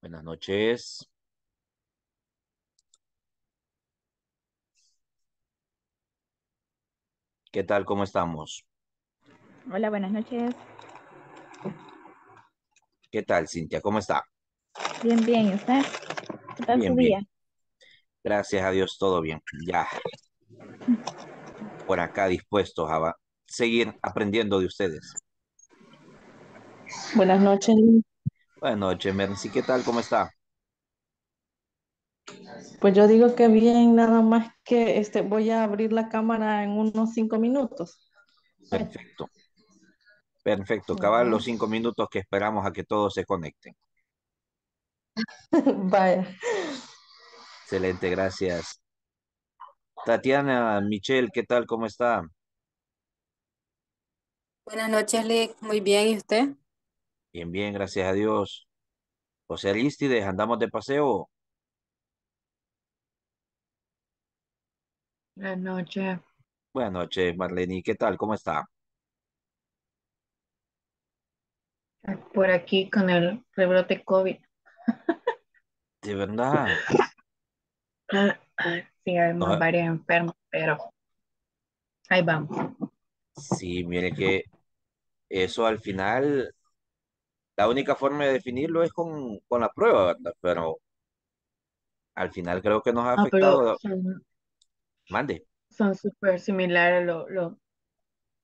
Buenas noches. ¿Qué tal? ¿Cómo estamos? Hola, buenas noches. ¿Qué tal, Cintia? ¿Cómo está? Bien, bien. ¿Y usted? ¿Qué tal su día? Gracias a Dios, todo bien. Ya. Por acá dispuestos a seguir aprendiendo de ustedes. Buenas noches, Buenas noches, Mercy. ¿Qué tal? ¿Cómo está? Pues yo digo que bien, nada más que este, voy a abrir la cámara en unos cinco minutos. Perfecto. Perfecto. Acabar los cinco minutos que esperamos a que todos se conecten. Vaya. Excelente, gracias. Tatiana, Michelle, ¿qué tal? ¿Cómo está? Buenas noches, Lick. Muy bien, ¿y usted? Bien, bien, gracias a Dios. José Aristides, andamos de paseo. Buenas noches. Buenas noches, Marlene. ¿Qué tal? ¿Cómo está? Por aquí con el rebrote COVID. De verdad. Ah, ah, sí, hay varios enfermos, pero ahí vamos. Sí, mire que eso al final la única forma de definirlo es con, con la prueba, Pero al final creo que nos ha ah, afectado. Mande. son súper similares lo, lo,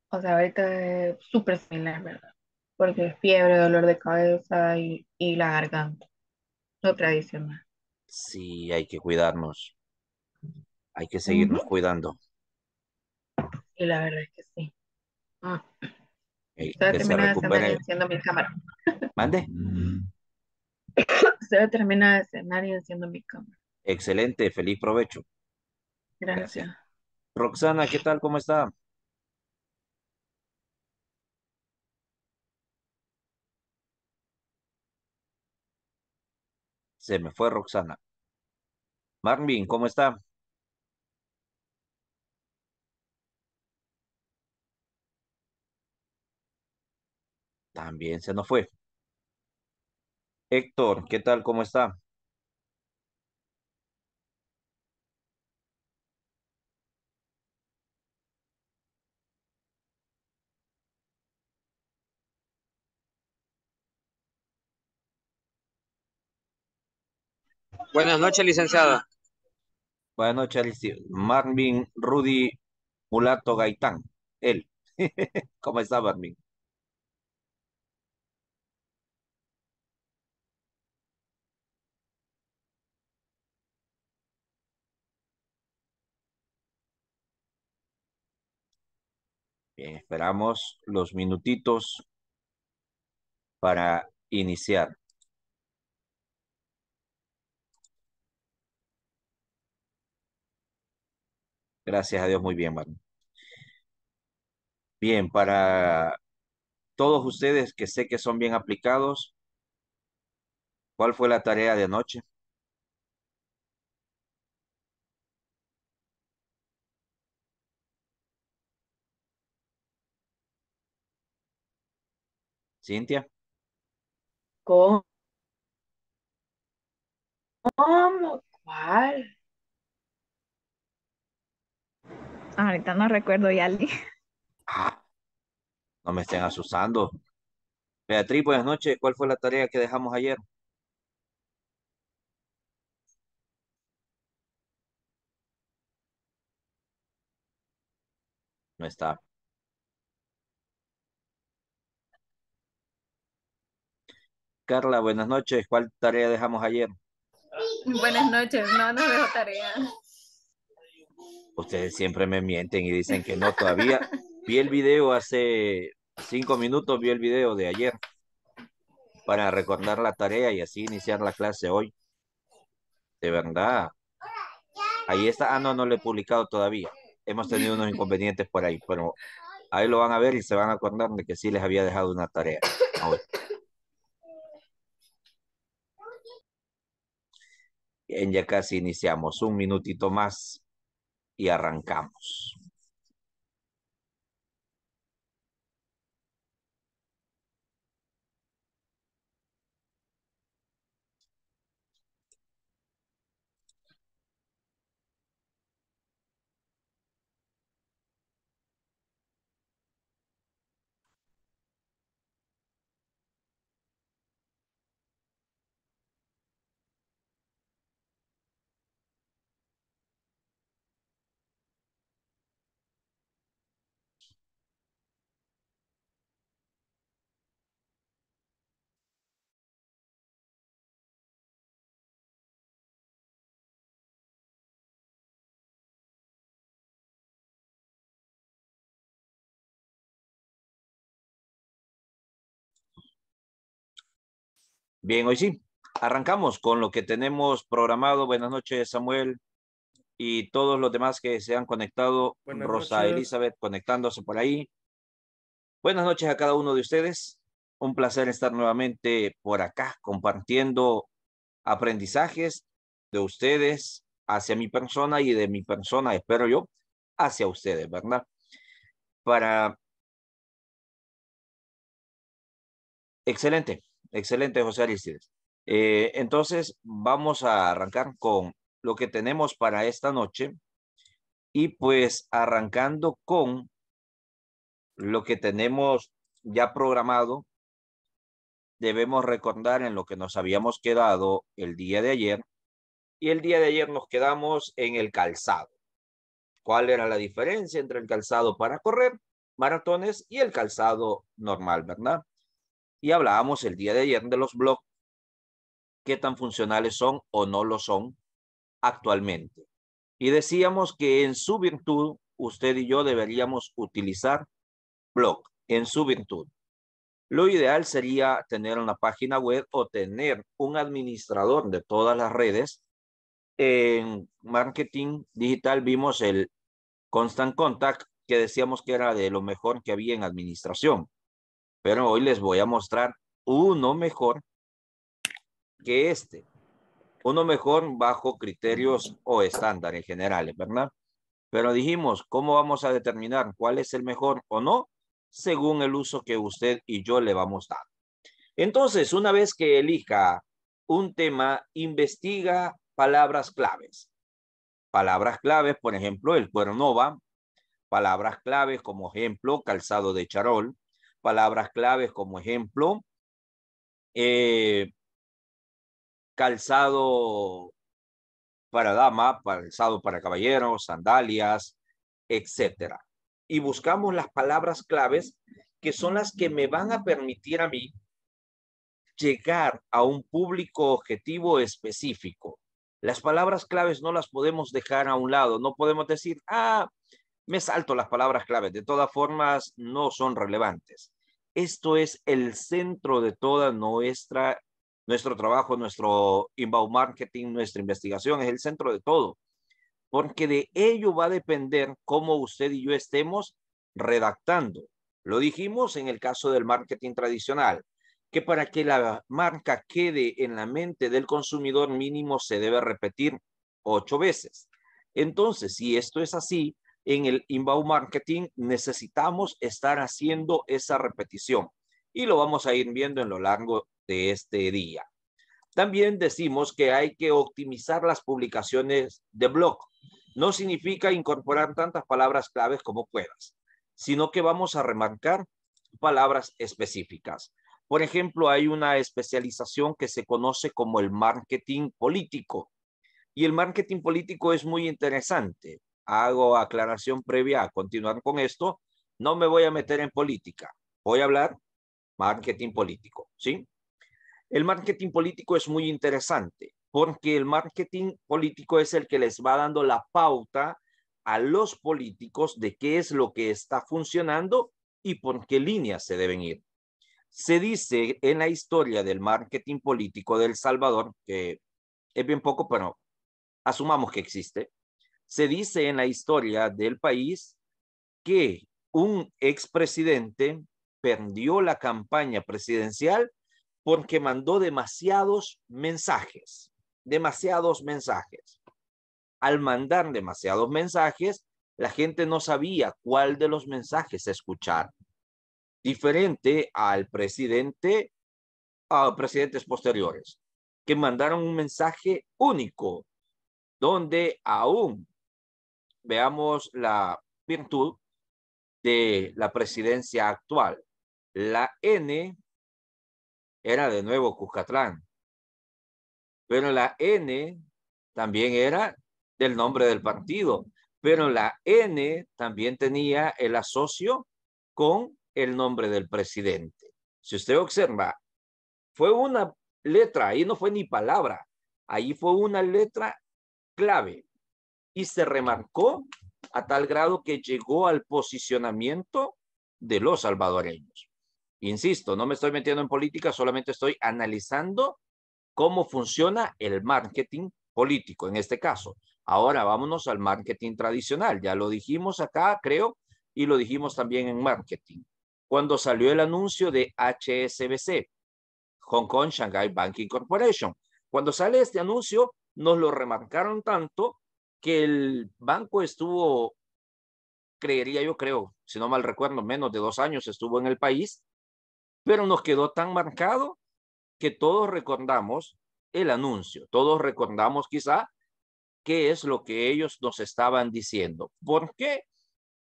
o sea, ahorita es súper similar, ¿verdad? Porque fiebre, dolor de cabeza y, la garganta, lo tradicional. Sí, hay que cuidarnos. Hay que seguirnos cuidando. Y la verdad es que sí. Ah, eh, terminando de mi cámara. Mande. se termina de escenario y mi cámara. Excelente, feliz provecho. Gracias. Gracias. Roxana, ¿qué tal? ¿Cómo está? Se me fue Roxana. Marvin, ¿cómo está? También se nos fue. Héctor, ¿qué tal? ¿Cómo está? Buenas noches, licenciada. Buenas noches, Marvin Rudy Mulato Gaitán. Él. ¿Cómo está, Marvin? esperamos los minutitos para iniciar. Gracias a Dios, muy bien, Marco. Bien, para todos ustedes que sé que son bien aplicados, ¿cuál fue la tarea de anoche? Cintia. ¿Cómo? ¿Cómo? ¿Cuál? Ah, ahorita no recuerdo, Yali. Ah, no me estén asustando. Beatriz, buenas noches. ¿Cuál fue la tarea que dejamos ayer? No está. Carla, buenas noches. ¿Cuál tarea dejamos ayer? Buenas noches. No, no dejo tarea. Ustedes siempre me mienten y dicen que no todavía. vi el video hace cinco minutos, vi el video de ayer para recordar la tarea y así iniciar la clase hoy. De verdad. Ahí está. Ah, no, no lo he publicado todavía. Hemos tenido unos inconvenientes por ahí, pero ahí lo van a ver y se van a acordar de que sí les había dejado una tarea. En ya casi iniciamos un minutito más y arrancamos. Bien, hoy sí, arrancamos con lo que tenemos programado. Buenas noches, Samuel, y todos los demás que se han conectado. Rosa Elizabeth conectándose por ahí. Buenas noches a cada uno de ustedes. Un placer estar nuevamente por acá compartiendo aprendizajes de ustedes hacia mi persona y de mi persona, espero yo, hacia ustedes, ¿verdad? Para... Excelente. Excelente, José Aristides. Eh, entonces, vamos a arrancar con lo que tenemos para esta noche y pues arrancando con lo que tenemos ya programado, debemos recordar en lo que nos habíamos quedado el día de ayer y el día de ayer nos quedamos en el calzado. ¿Cuál era la diferencia entre el calzado para correr maratones y el calzado normal, verdad? Y hablábamos el día de ayer de los blogs, qué tan funcionales son o no lo son actualmente. Y decíamos que en su virtud, usted y yo deberíamos utilizar blog en su virtud. Lo ideal sería tener una página web o tener un administrador de todas las redes. En marketing digital vimos el Constant Contact, que decíamos que era de lo mejor que había en administración. Pero hoy les voy a mostrar uno mejor que este. Uno mejor bajo criterios o estándares generales, ¿verdad? Pero dijimos, ¿cómo vamos a determinar cuál es el mejor o no? Según el uso que usted y yo le vamos a dar. Entonces, una vez que elija un tema, investiga palabras claves. Palabras claves, por ejemplo, el va Palabras claves como ejemplo, calzado de charol, palabras claves como ejemplo, eh, calzado para dama, calzado para caballeros, sandalias, etcétera. Y buscamos las palabras claves que son las que me van a permitir a mí llegar a un público objetivo específico. Las palabras claves no las podemos dejar a un lado, no podemos decir, ah, me salto las palabras claves, de todas formas no son relevantes. Esto es el centro de toda nuestra, nuestro trabajo, nuestro inbound marketing, nuestra investigación, es el centro de todo. Porque de ello va a depender cómo usted y yo estemos redactando. Lo dijimos en el caso del marketing tradicional, que para que la marca quede en la mente del consumidor mínimo se debe repetir ocho veces. Entonces, si esto es así, en el inbound marketing necesitamos estar haciendo esa repetición y lo vamos a ir viendo en lo largo de este día. También decimos que hay que optimizar las publicaciones de blog. No significa incorporar tantas palabras claves como puedas, sino que vamos a remarcar palabras específicas. Por ejemplo, hay una especialización que se conoce como el marketing político. Y el marketing político es muy interesante hago aclaración previa a continuar con esto, no me voy a meter en política, voy a hablar marketing político, ¿sí? El marketing político es muy interesante porque el marketing político es el que les va dando la pauta a los políticos de qué es lo que está funcionando y por qué líneas se deben ir. Se dice en la historia del marketing político del Salvador, que es bien poco, pero asumamos que existe, se dice en la historia del país que un expresidente perdió la campaña presidencial porque mandó demasiados mensajes, demasiados mensajes. Al mandar demasiados mensajes, la gente no sabía cuál de los mensajes escuchar. Diferente al presidente, a presidentes posteriores, que mandaron un mensaje único, donde aún veamos la virtud de la presidencia actual. La N era de nuevo Cuscatlán, pero la N también era del nombre del partido, pero la N también tenía el asocio con el nombre del presidente. Si usted observa, fue una letra, ahí no fue ni palabra, ahí fue una letra clave y se remarcó a tal grado que llegó al posicionamiento de los salvadoreños. Insisto, no me estoy metiendo en política, solamente estoy analizando cómo funciona el marketing político en este caso. Ahora vámonos al marketing tradicional. Ya lo dijimos acá, creo, y lo dijimos también en marketing. Cuando salió el anuncio de HSBC, Hong Kong Shanghai Banking Corporation. Cuando sale este anuncio, nos lo remarcaron tanto que el banco estuvo, creería yo creo, si no mal recuerdo, menos de dos años estuvo en el país, pero nos quedó tan marcado que todos recordamos el anuncio, todos recordamos quizá qué es lo que ellos nos estaban diciendo. ¿Por qué?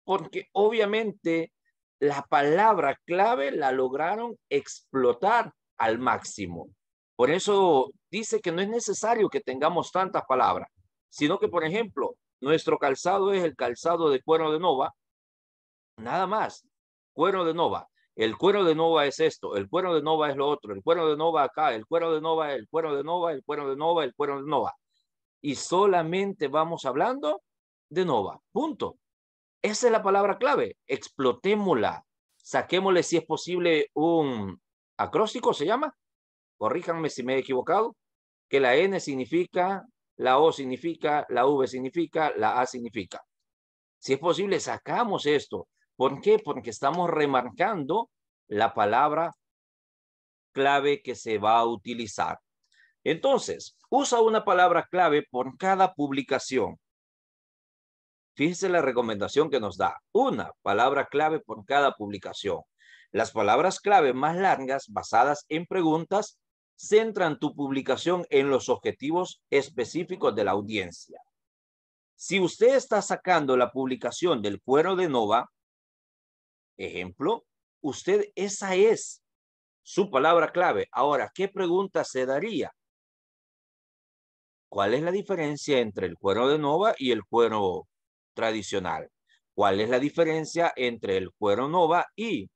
Porque obviamente la palabra clave la lograron explotar al máximo. Por eso dice que no es necesario que tengamos tantas palabras sino que, por ejemplo, nuestro calzado es el calzado de cuero de nova, nada más, cuero de nova. El cuero de nova es esto, el cuero de nova es lo otro, el cuero de nova acá, el cuero de nova, el cuero de nova, el cuero de nova, el cuero de nova. Y solamente vamos hablando de nova, punto. Esa es la palabra clave, explotémosla, saquémosle si es posible un acróstico, se llama, corríjanme si me he equivocado, que la N significa la O significa, la V significa, la A significa. Si es posible, sacamos esto. ¿Por qué? Porque estamos remarcando la palabra clave que se va a utilizar. Entonces, usa una palabra clave por cada publicación. Fíjese la recomendación que nos da. Una palabra clave por cada publicación. Las palabras clave más largas basadas en preguntas centran tu publicación en los objetivos específicos de la audiencia. Si usted está sacando la publicación del cuero de Nova, ejemplo, usted esa es su palabra clave. Ahora, ¿qué pregunta se daría? ¿Cuál es la diferencia entre el cuero de Nova y el cuero tradicional? ¿Cuál es la diferencia entre el cuero Nova y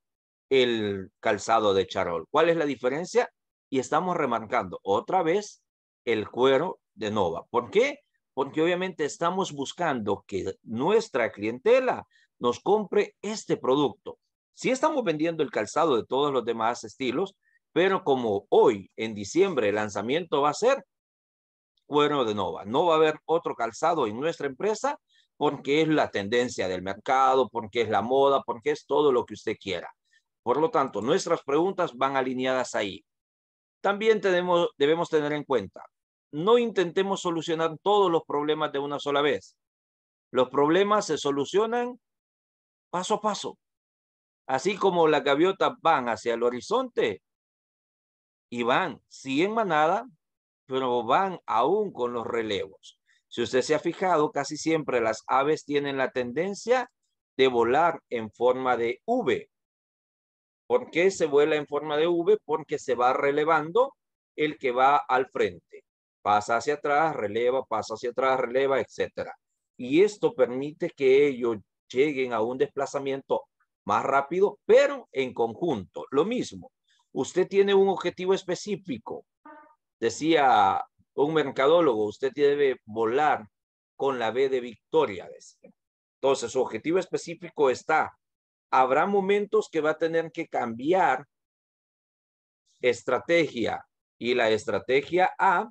el calzado de charol? ¿Cuál es la diferencia y estamos remarcando otra vez el cuero de Nova. ¿Por qué? Porque obviamente estamos buscando que nuestra clientela nos compre este producto. Si estamos vendiendo el calzado de todos los demás estilos, pero como hoy, en diciembre, el lanzamiento va a ser cuero de Nova. No va a haber otro calzado en nuestra empresa porque es la tendencia del mercado, porque es la moda, porque es todo lo que usted quiera. Por lo tanto, nuestras preguntas van alineadas ahí. También debemos tener en cuenta, no intentemos solucionar todos los problemas de una sola vez. Los problemas se solucionan paso a paso. Así como las gaviotas van hacia el horizonte y van, sí en manada, pero van aún con los relevos. Si usted se ha fijado, casi siempre las aves tienen la tendencia de volar en forma de V. ¿Por qué se vuela en forma de V? Porque se va relevando el que va al frente. Pasa hacia atrás, releva, pasa hacia atrás, releva, etc. Y esto permite que ellos lleguen a un desplazamiento más rápido, pero en conjunto. Lo mismo, usted tiene un objetivo específico. Decía un mercadólogo, usted debe volar con la V de victoria, Entonces, su objetivo específico está habrá momentos que va a tener que cambiar estrategia y la estrategia A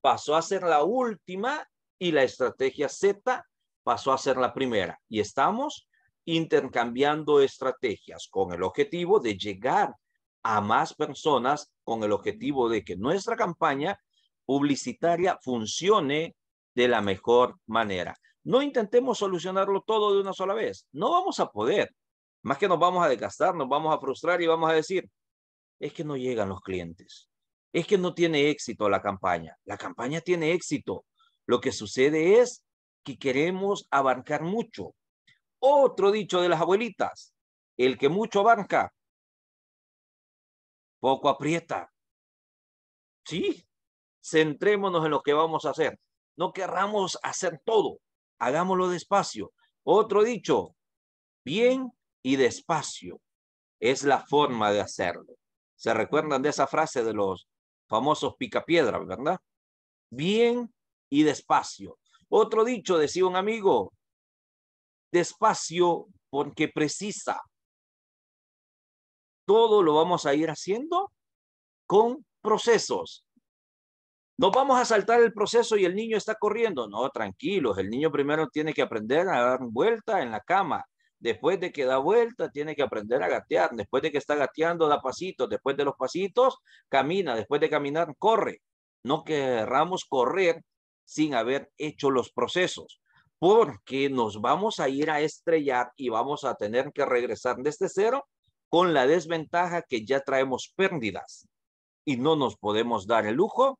pasó a ser la última y la estrategia Z pasó a ser la primera. Y estamos intercambiando estrategias con el objetivo de llegar a más personas, con el objetivo de que nuestra campaña publicitaria funcione de la mejor manera. No intentemos solucionarlo todo de una sola vez. No vamos a poder. Más que nos vamos a desgastar, nos vamos a frustrar y vamos a decir, es que no llegan los clientes. Es que no tiene éxito la campaña. La campaña tiene éxito. Lo que sucede es que queremos abarcar mucho. Otro dicho de las abuelitas, el que mucho abarca, poco aprieta. Sí, centrémonos en lo que vamos a hacer. No querramos hacer todo hagámoslo despacio. Otro dicho, bien y despacio es la forma de hacerlo. ¿Se recuerdan de esa frase de los famosos picapiedra, verdad? Bien y despacio. Otro dicho, decía un amigo, despacio porque precisa. Todo lo vamos a ir haciendo con procesos. No vamos a saltar el proceso y el niño está corriendo. No, tranquilos, el niño primero tiene que aprender a dar vuelta en la cama. Después de que da vuelta, tiene que aprender a gatear. Después de que está gateando, da pasitos. Después de los pasitos, camina. Después de caminar, corre. No querramos correr sin haber hecho los procesos, porque nos vamos a ir a estrellar y vamos a tener que regresar desde cero con la desventaja que ya traemos pérdidas y no nos podemos dar el lujo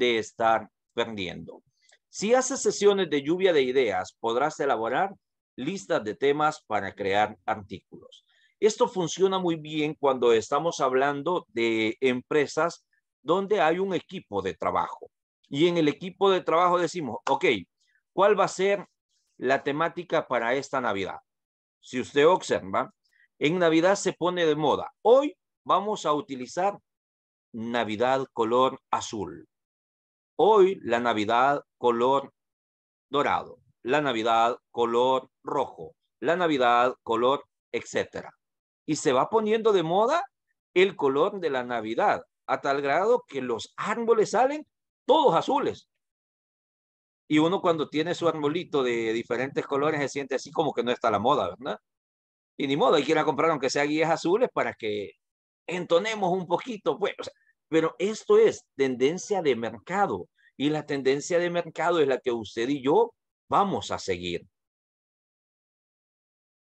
de estar perdiendo. Si haces sesiones de lluvia de ideas, podrás elaborar listas de temas para crear artículos. Esto funciona muy bien cuando estamos hablando de empresas donde hay un equipo de trabajo. Y en el equipo de trabajo decimos, ok, ¿cuál va a ser la temática para esta Navidad? Si usted observa, en Navidad se pone de moda. Hoy vamos a utilizar Navidad color azul. Hoy la Navidad color dorado, la Navidad color rojo, la Navidad color, etcétera. Y se va poniendo de moda el color de la Navidad, a tal grado que los árboles salen todos azules. Y uno cuando tiene su arbolito de diferentes colores se siente así como que no está la moda, ¿verdad? Y ni modo, hay que ir a comprar aunque sea guías azules para que entonemos un poquito. Pues, o pero esto es tendencia de mercado y la tendencia de mercado es la que usted y yo vamos a seguir.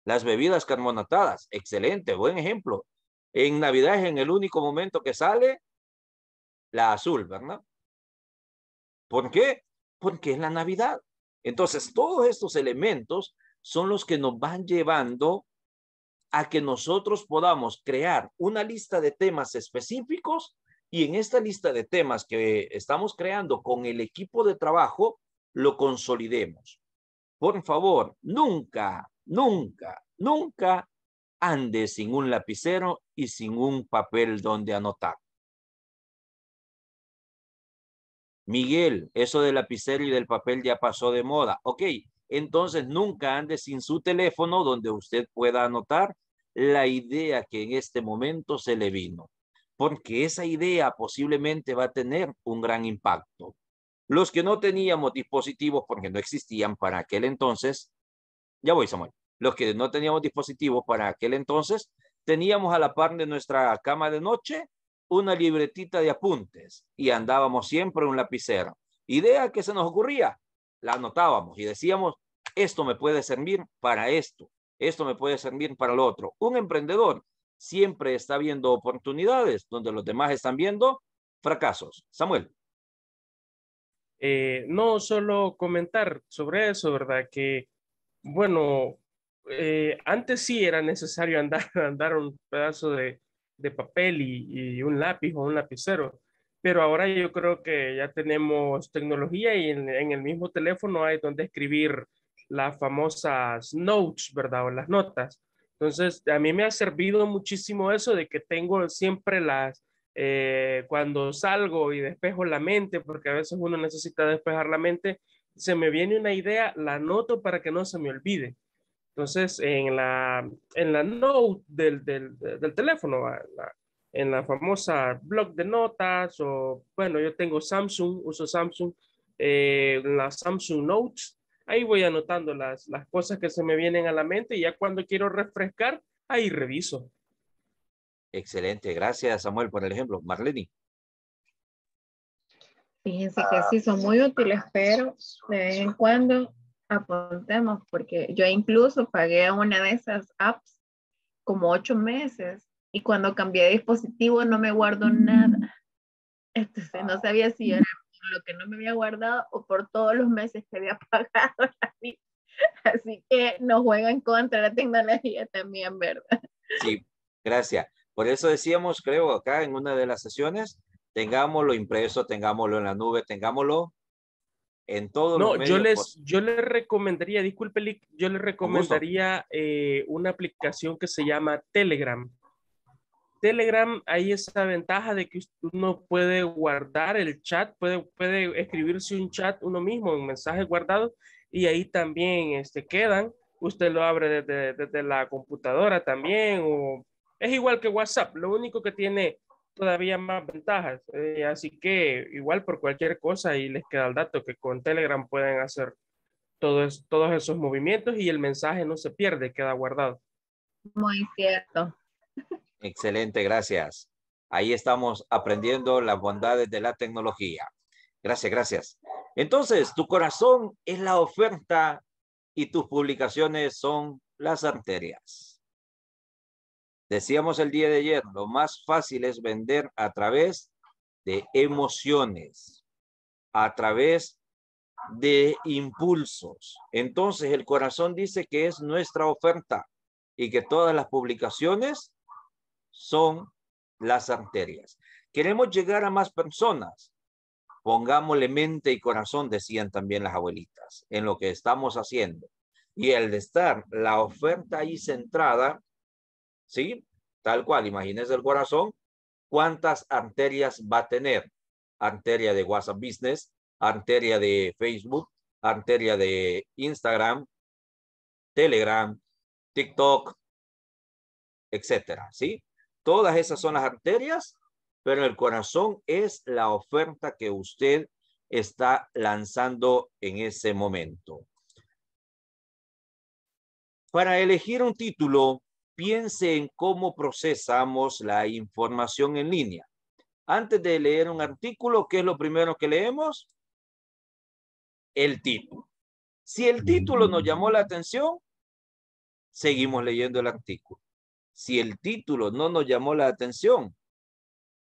Las bebidas carbonatadas, excelente, buen ejemplo. En Navidad es en el único momento que sale la azul, ¿verdad? ¿Por qué? Porque es la Navidad. Entonces, todos estos elementos son los que nos van llevando a que nosotros podamos crear una lista de temas específicos y en esta lista de temas que estamos creando con el equipo de trabajo, lo consolidemos. Por favor, nunca, nunca, nunca ande sin un lapicero y sin un papel donde anotar. Miguel, eso del lapicero y del papel ya pasó de moda. Ok, entonces nunca ande sin su teléfono donde usted pueda anotar la idea que en este momento se le vino porque esa idea posiblemente va a tener un gran impacto. Los que no teníamos dispositivos, porque no existían para aquel entonces, ya voy Samuel, los que no teníamos dispositivos para aquel entonces, teníamos a la par de nuestra cama de noche una libretita de apuntes y andábamos siempre un lapicero. Idea que se nos ocurría, la anotábamos y decíamos, esto me puede servir para esto, esto me puede servir para lo otro. Un emprendedor siempre está viendo oportunidades donde los demás están viendo fracasos. Samuel. Eh, no, solo comentar sobre eso, ¿verdad? Que, bueno, eh, antes sí era necesario andar, andar un pedazo de, papel y, un lápiz o un lapicero, pero ahora yo creo que ya tenemos tecnología y en el mismo teléfono hay donde escribir las famosas notes, ¿verdad? O las notas. Entonces, a mí me ha servido muchísimo eso de que tengo siempre las, eh, cuando salgo y despejo la mente, porque a veces uno necesita despejar la mente, se me viene una idea, la anoto para que no se me olvide. Entonces, en la, en la note del, del, del teléfono, ah, en la famosa blog de notas, o bueno, yo tengo Samsung, uso Samsung, eh, la Samsung Notes, ahí voy anotando las, las cosas que se me vienen a la mente y ya cuando quiero refrescar, ahí reviso. Excelente, gracias Samuel por el ejemplo. Marlene. Fíjense que sí, son muy útiles, pero de vez en cuando apuntemos, porque yo incluso pagué una de esas apps como ocho meses y cuando cambié de dispositivo no me guardo nada. Entonces no sabía si era lo que no me había guardado o por todos los meses que había pagado la Así que nos juegan contra la tecnología también, ¿verdad? Sí, gracias. Por eso decíamos, creo, acá en una de las sesiones, tengámoslo impreso, tengámoslo en la nube, tengámoslo en todo. No, yo les, yo les recomendaría, disculpe, yo les recomendaría eh, una aplicación que se llama Telegram. Telegram, hay esa ventaja de que uno puede guardar el chat, puede, puede escribirse un chat uno mismo, un mensaje guardado, y ahí también este, quedan. Usted lo abre desde, la computadora también, o es igual que WhatsApp, lo único que tiene todavía más ventajas. Eh, así que igual por cualquier cosa y les queda el dato que con Telegram pueden hacer todos, todos esos movimientos y el mensaje no se pierde, queda guardado. Muy cierto. Excelente, gracias. Ahí estamos aprendiendo las bondades de la tecnología. Gracias, gracias. Entonces, tu corazón es la oferta y tus publicaciones son las arterias. Decíamos el día de ayer, lo más fácil es vender a través de emociones, a través de impulsos. Entonces el corazón dice que es nuestra oferta y que todas las publicaciones son las arterias. Queremos llegar a más personas. Pongámosle mente y corazón, decían también las abuelitas, en lo que estamos haciendo. Y el de estar la oferta ahí centrada, ¿sí? Tal cual, imagínense el corazón, cuántas arterias va a tener. Arteria de WhatsApp Business, arteria de Facebook, arteria de Instagram, Telegram, TikTok, etcétera, ¿sí? Todas esas son las arterias, pero el corazón es la oferta que usted está lanzando en ese momento. Para elegir un título, piense en cómo procesamos la información en línea. Antes de leer un artículo, ¿qué es lo primero que leemos? El título. Si el título nos llamó la atención, seguimos leyendo el artículo si el título no nos llamó la atención,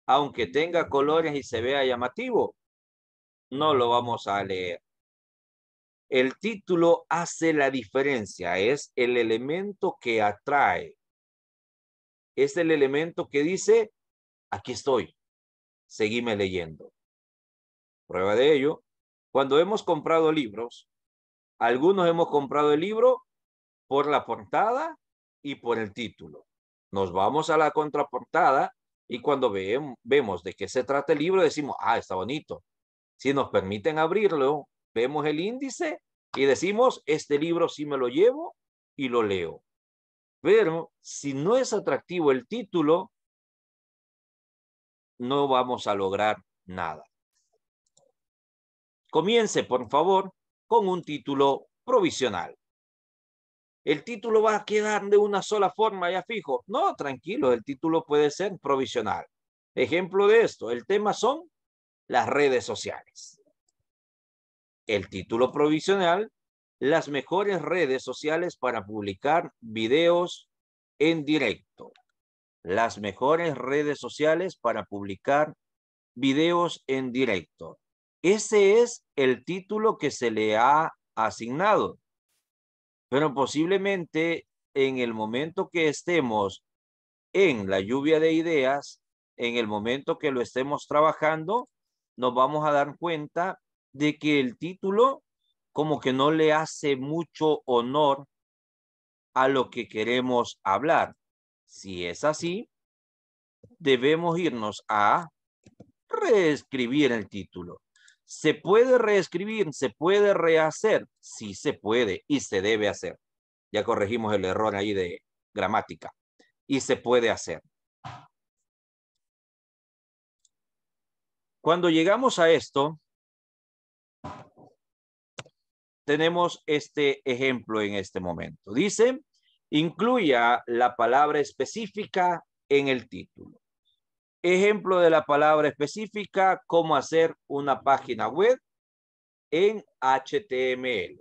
aunque tenga colores y se vea llamativo, no lo vamos a leer. El título hace la diferencia, es el elemento que atrae. Es el elemento que dice, aquí estoy, seguime leyendo. Prueba de ello, cuando hemos comprado libros, algunos hemos comprado el libro por la portada y por el título. Nos vamos a la contraportada y cuando vemos de qué se trata el libro decimos, ah, está bonito. Si nos permiten abrirlo, vemos el índice y decimos, este libro sí me lo llevo y lo leo. Pero si no es atractivo el título, no vamos a lograr nada. Comience, por favor, con un título provisional el título va a quedar de una sola forma, ya fijo. No, tranquilo, el título puede ser provisional. Ejemplo de esto, el tema son las redes sociales. El título provisional, las mejores redes sociales para publicar videos en directo. Las mejores redes sociales para publicar videos en directo. Ese es el título que se le ha asignado pero posiblemente en el momento que estemos en la lluvia de ideas, en el momento que lo estemos trabajando, nos vamos a dar cuenta de que el título como que no le hace mucho honor a lo que queremos hablar. Si es así, debemos irnos a reescribir el título. ¿Se puede reescribir? ¿Se puede rehacer? Sí se puede y se debe hacer. Ya corregimos el error ahí de gramática. Y se puede hacer. Cuando llegamos a esto, tenemos este ejemplo en este momento. Dice, incluya la palabra específica en el título. Ejemplo de la palabra específica, cómo hacer una página web en HTML.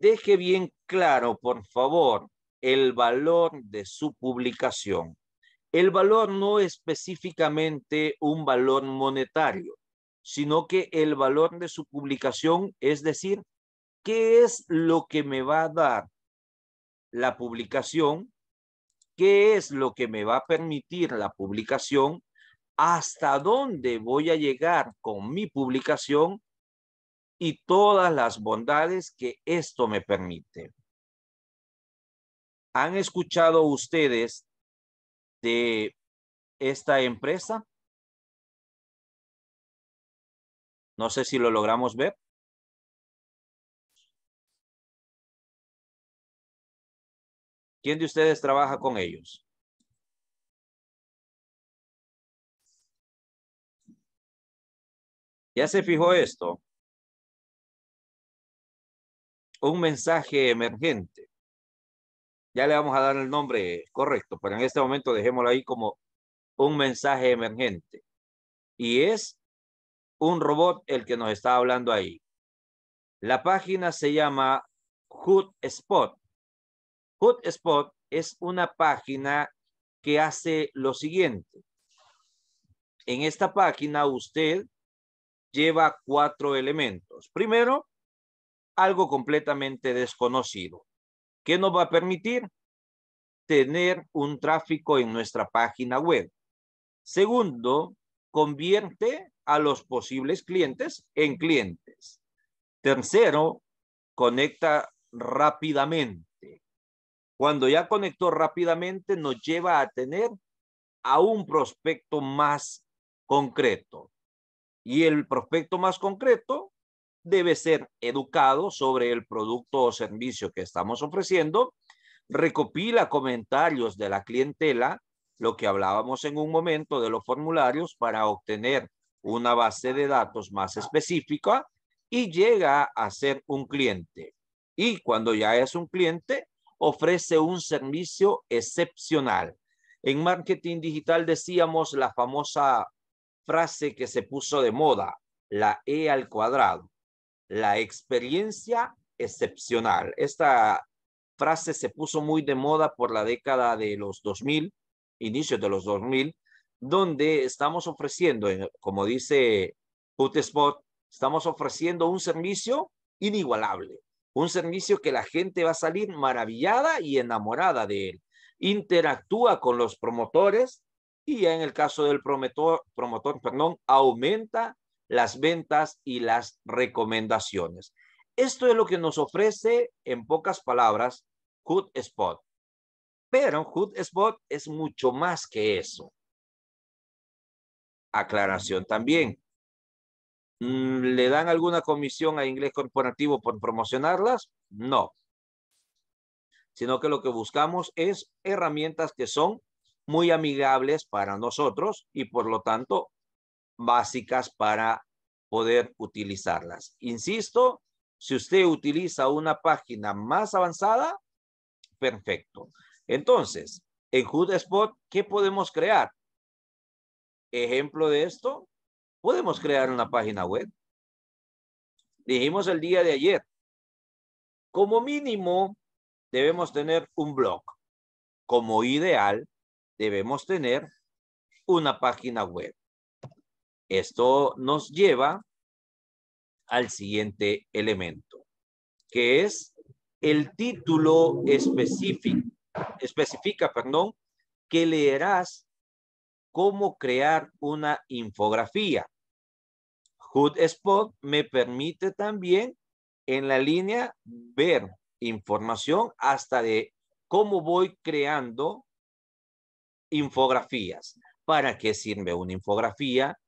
Deje bien claro, por favor, el valor de su publicación. El valor no específicamente un valor monetario, sino que el valor de su publicación, es decir, qué es lo que me va a dar la publicación qué es lo que me va a permitir la publicación, hasta dónde voy a llegar con mi publicación y todas las bondades que esto me permite. ¿Han escuchado ustedes de esta empresa? No sé si lo logramos ver. ¿Quién de ustedes trabaja con ellos? ¿Ya se fijó esto? Un mensaje emergente. Ya le vamos a dar el nombre correcto, pero en este momento dejémoslo ahí como un mensaje emergente. Y es un robot el que nos está hablando ahí. La página se llama Spot. Hotspot es una página que hace lo siguiente. En esta página usted lleva cuatro elementos. Primero, algo completamente desconocido. ¿Qué nos va a permitir? Tener un tráfico en nuestra página web. Segundo, convierte a los posibles clientes en clientes. Tercero, conecta rápidamente. Cuando ya conectó rápidamente, nos lleva a tener a un prospecto más concreto. Y el prospecto más concreto debe ser educado sobre el producto o servicio que estamos ofreciendo, recopila comentarios de la clientela, lo que hablábamos en un momento de los formularios para obtener una base de datos más específica y llega a ser un cliente. Y cuando ya es un cliente, ofrece un servicio excepcional. En marketing digital decíamos la famosa frase que se puso de moda, la E al cuadrado, la experiencia excepcional. Esta frase se puso muy de moda por la década de los 2000, inicios de los 2000, donde estamos ofreciendo, eh, como dice Putspot, estamos ofreciendo un servicio inigualable, un servicio que la gente va a salir maravillada y enamorada de él. Interactúa con los promotores y en el caso del promotor, promotor perdón, aumenta las ventas y las recomendaciones. Esto es lo que nos ofrece, en pocas palabras, Spot. Pero Spot es mucho más que eso. Aclaración también. Mm, ¿Le dan alguna comisión a inglés corporativo por promocionarlas? No. Sino que lo que buscamos es herramientas que son muy amigables para nosotros y por lo tanto básicas para poder utilizarlas. Insisto, si usted utiliza una página más avanzada, perfecto. Entonces, en hubspot ¿qué podemos crear? Ejemplo de esto, podemos crear una página web. Dijimos el día de ayer, como mínimo debemos tener un blog. Como ideal, debemos tener una página web. Esto nos lleva al siguiente elemento, que es el título específico, Específica, perdón, que leerás cómo crear una infografía. Spot me permite también en la línea ver información hasta de cómo voy creando infografías. ¿Para qué sirve una infografía?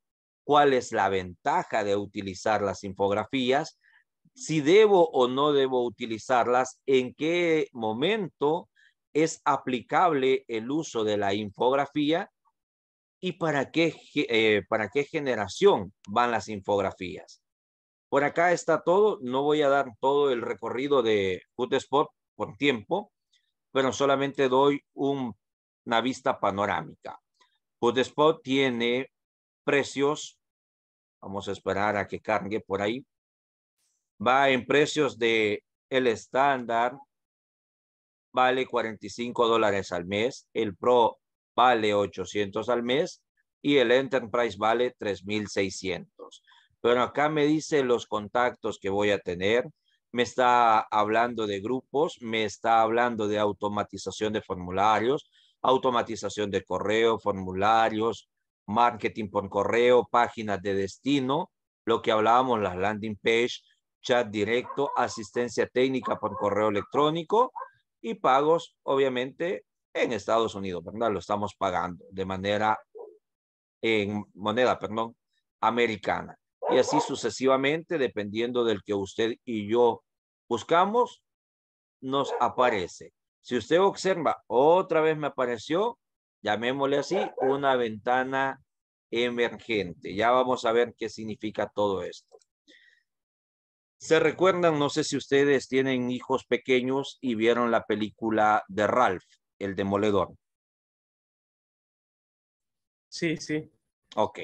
¿Cuál es la ventaja de utilizar las infografías? Si debo o no debo utilizarlas, en qué momento es aplicable el uso de la infografía y para qué, eh, para qué generación van las infografías. Por acá está todo, no voy a dar todo el recorrido de Hotspot por tiempo, pero solamente doy un, una vista panorámica. spot tiene precios, vamos a esperar a que cargue por ahí, va en precios de el estándar, vale 45 dólares al mes, el Pro vale 800 al mes y el Enterprise vale 3600. Pero acá me dice los contactos que voy a tener, me está hablando de grupos, me está hablando de automatización de formularios, automatización de correo, formularios, marketing por correo, páginas de destino, lo que hablábamos, las landing page, chat directo, asistencia técnica por correo electrónico y pagos, obviamente, en Estados Unidos, ¿verdad? Lo estamos pagando de manera en moneda, perdón, americana. Y así sucesivamente, dependiendo del que usted y yo buscamos, nos aparece. Si usted observa, otra vez me apareció, llamémosle así, una ventana emergente. Ya vamos a ver qué significa todo esto. Se recuerdan, no sé si ustedes tienen hijos pequeños y vieron la película de Ralph el demoledor. Sí, sí. Ok.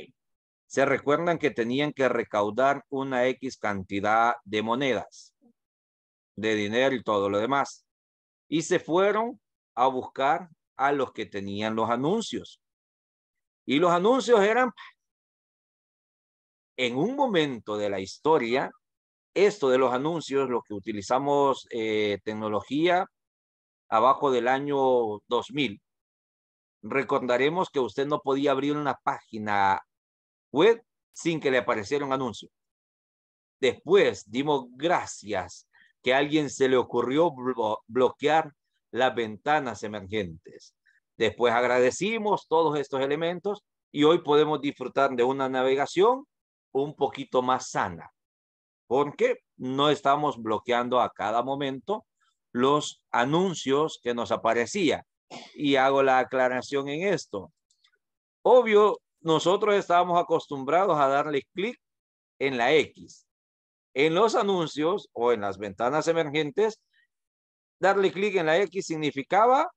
Se recuerdan que tenían que recaudar una X cantidad de monedas, de dinero y todo lo demás. Y se fueron a buscar a los que tenían los anuncios. Y los anuncios eran, en un momento de la historia, esto de los anuncios, lo que utilizamos eh, tecnología abajo del año 2000, recordaremos que usted no podía abrir una página web sin que le apareciera un anuncio. Después dimos gracias que a alguien se le ocurrió bloquear las ventanas emergentes. Después agradecimos todos estos elementos y hoy podemos disfrutar de una navegación un poquito más sana, porque no estamos bloqueando a cada momento los anuncios que nos aparecía. Y hago la aclaración en esto. Obvio, nosotros estábamos acostumbrados a darle clic en la X. En los anuncios o en las ventanas emergentes, darle clic en la X significaba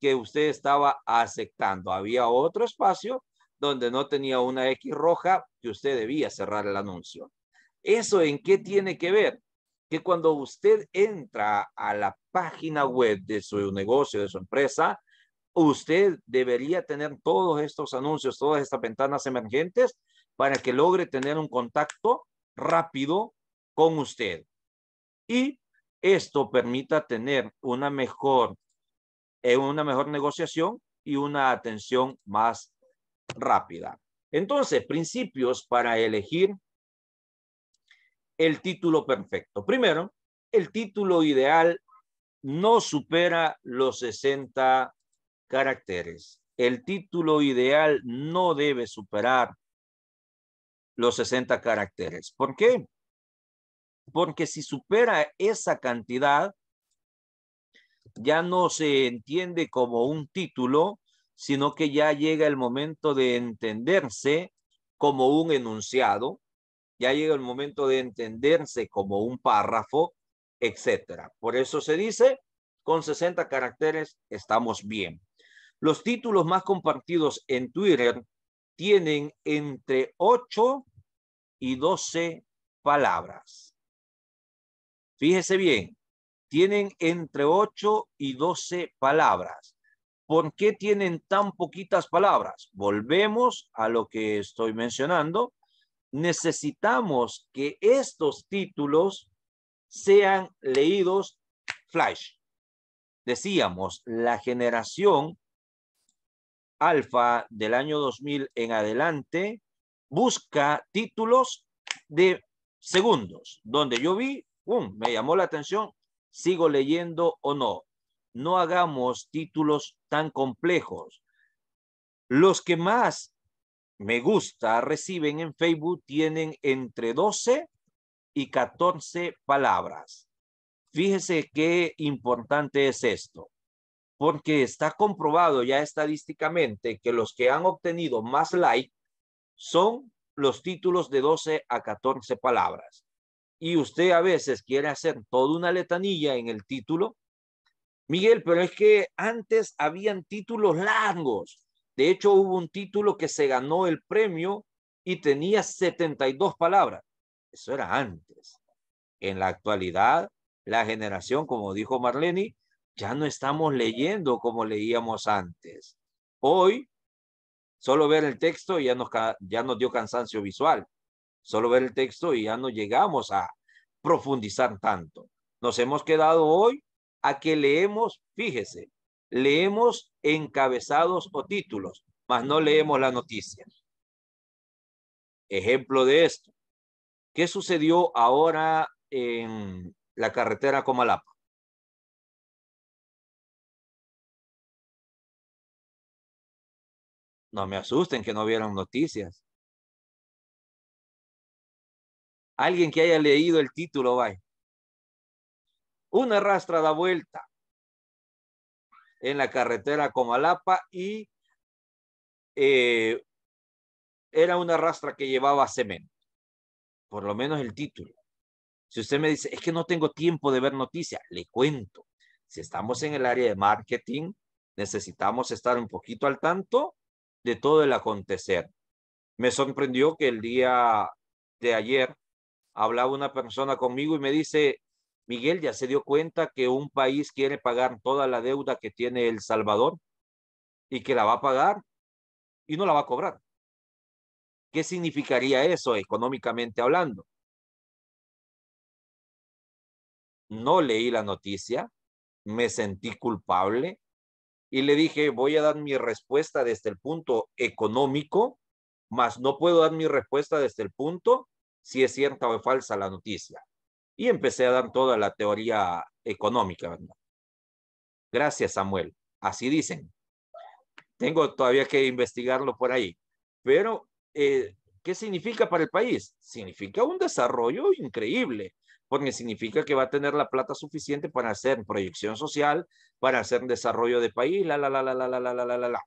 que usted estaba aceptando. Había otro espacio donde no tenía una X roja que usted debía cerrar el anuncio. ¿Eso en qué tiene que ver? que cuando usted entra a la página web de su negocio, de su empresa, usted debería tener todos estos anuncios, todas estas ventanas emergentes para que logre tener un contacto rápido con usted. Y esto permita tener una mejor, eh, una mejor negociación y una atención más rápida. Entonces, principios para elegir el título perfecto. Primero, el título ideal no supera los 60 caracteres. El título ideal no debe superar los 60 caracteres. ¿Por qué? Porque si supera esa cantidad, ya no se entiende como un título, sino que ya llega el momento de entenderse como un enunciado, ya llega el momento de entenderse como un párrafo, etcétera. Por eso se dice, con 60 caracteres estamos bien. Los títulos más compartidos en Twitter tienen entre 8 y 12 palabras. Fíjese bien, tienen entre 8 y 12 palabras. ¿Por qué tienen tan poquitas palabras? Volvemos a lo que estoy mencionando necesitamos que estos títulos sean leídos flash. Decíamos, la generación alfa del año 2000 en adelante busca títulos de segundos, donde yo vi, un me llamó la atención, sigo leyendo o no. No hagamos títulos tan complejos. Los que más me gusta reciben en Facebook tienen entre 12 y 14 palabras. Fíjese qué importante es esto, porque está comprobado ya estadísticamente que los que han obtenido más like son los títulos de 12 a 14 palabras. Y usted a veces quiere hacer toda una letanilla en el título. Miguel, pero es que antes habían títulos largos de hecho, hubo un título que se ganó el premio y tenía 72 palabras. Eso era antes. En la actualidad, la generación, como dijo Marlene, ya no estamos leyendo como leíamos antes. Hoy, solo ver el texto ya nos, ya nos dio cansancio visual. Solo ver el texto y ya no llegamos a profundizar tanto. Nos hemos quedado hoy a que leemos, fíjese, leemos encabezados o títulos, mas no leemos la noticia. Ejemplo de esto. ¿Qué sucedió ahora en la carretera Comalapa? No me asusten que no vieron noticias. Alguien que haya leído el título, vaya. Una rastra da vuelta en la carretera Comalapa y eh, era una rastra que llevaba cemento, por lo menos el título. Si usted me dice, es que no tengo tiempo de ver noticias, le cuento. Si estamos en el área de marketing, necesitamos estar un poquito al tanto de todo el acontecer. Me sorprendió que el día de ayer hablaba una persona conmigo y me dice, Miguel ya se dio cuenta que un país quiere pagar toda la deuda que tiene El Salvador y que la va a pagar y no la va a cobrar. ¿Qué significaría eso económicamente hablando? No leí la noticia, me sentí culpable y le dije, voy a dar mi respuesta desde el punto económico, mas no puedo dar mi respuesta desde el punto si es cierta o falsa la noticia y empecé a dar toda la teoría económica. Gracias, Samuel. Así dicen. Tengo todavía que investigarlo por ahí. Pero, eh, ¿qué significa para el país? Significa un desarrollo increíble, porque significa que va a tener la plata suficiente para hacer proyección social, para hacer desarrollo de país, la, la, la, la, la, la, la, la, la, la.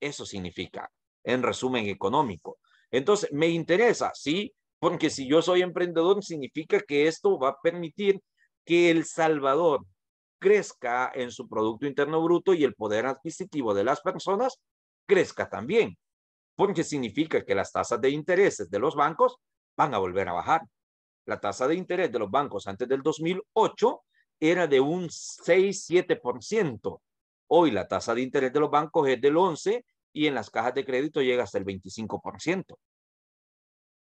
Eso significa, en resumen económico. Entonces, me interesa, sí, porque si yo soy emprendedor, significa que esto va a permitir que El Salvador crezca en su Producto Interno Bruto y el poder adquisitivo de las personas crezca también, porque significa que las tasas de intereses de los bancos van a volver a bajar. La tasa de interés de los bancos antes del 2008 era de un 6-7%. Hoy la tasa de interés de los bancos es del 11 y en las cajas de crédito llega hasta el 25%.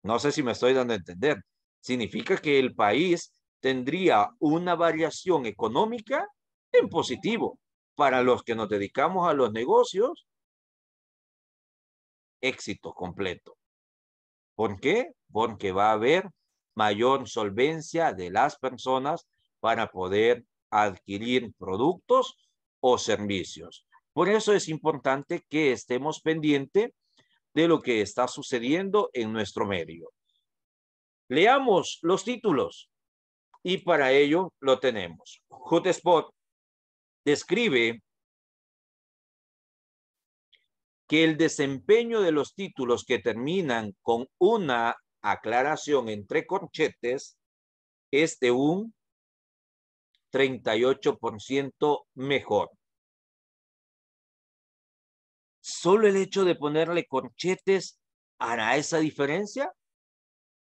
No sé si me estoy dando a entender. Significa que el país tendría una variación económica en positivo. Para los que nos dedicamos a los negocios, éxito completo. ¿Por qué? Porque va a haber mayor solvencia de las personas para poder adquirir productos o servicios. Por eso es importante que estemos pendientes de lo que está sucediendo en nuestro medio. Leamos los títulos y para ello lo tenemos. Hotspot describe que el desempeño de los títulos que terminan con una aclaración entre corchetes es de un 38% mejor. ¿Solo el hecho de ponerle corchetes hará esa diferencia?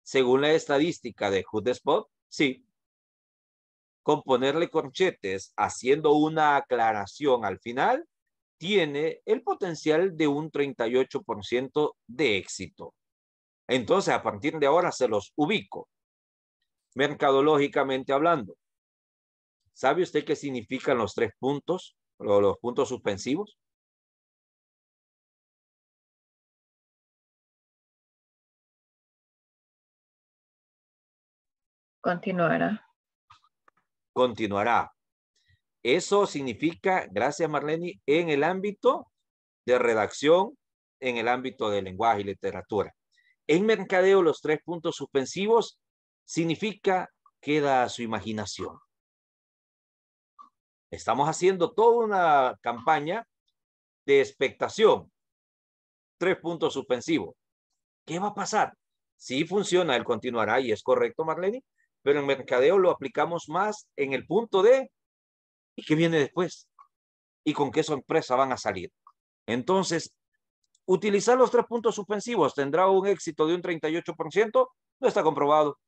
Según la estadística de Hotspot, sí. Con ponerle corchetes, haciendo una aclaración al final, tiene el potencial de un 38% de éxito. Entonces, a partir de ahora se los ubico, mercadológicamente hablando. ¿Sabe usted qué significan los tres puntos, los puntos suspensivos? Continuará. Continuará. Eso significa, gracias Marlene, en el ámbito de redacción, en el ámbito de lenguaje y literatura. En mercadeo, los tres puntos suspensivos significa queda su imaginación. Estamos haciendo toda una campaña de expectación. Tres puntos suspensivos. ¿Qué va a pasar? Si funciona, él continuará y es correcto, Marlene pero en mercadeo lo aplicamos más en el punto de ¿y qué viene después? ¿Y con qué sorpresa van a salir? Entonces, utilizar los tres puntos suspensivos tendrá un éxito de un 38%, no está comprobado.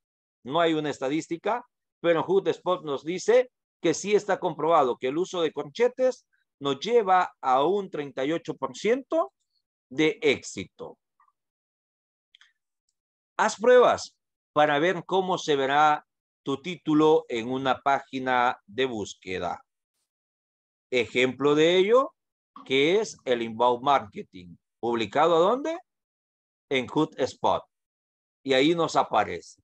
No hay una estadística, pero Hood Spot nos dice que sí está comprobado que el uso de corchetes nos lleva a un 38% de éxito. Haz pruebas, para ver cómo se verá tu título en una página de búsqueda. Ejemplo de ello, que es el inbound marketing, publicado a dónde? En Spot. Y ahí nos aparece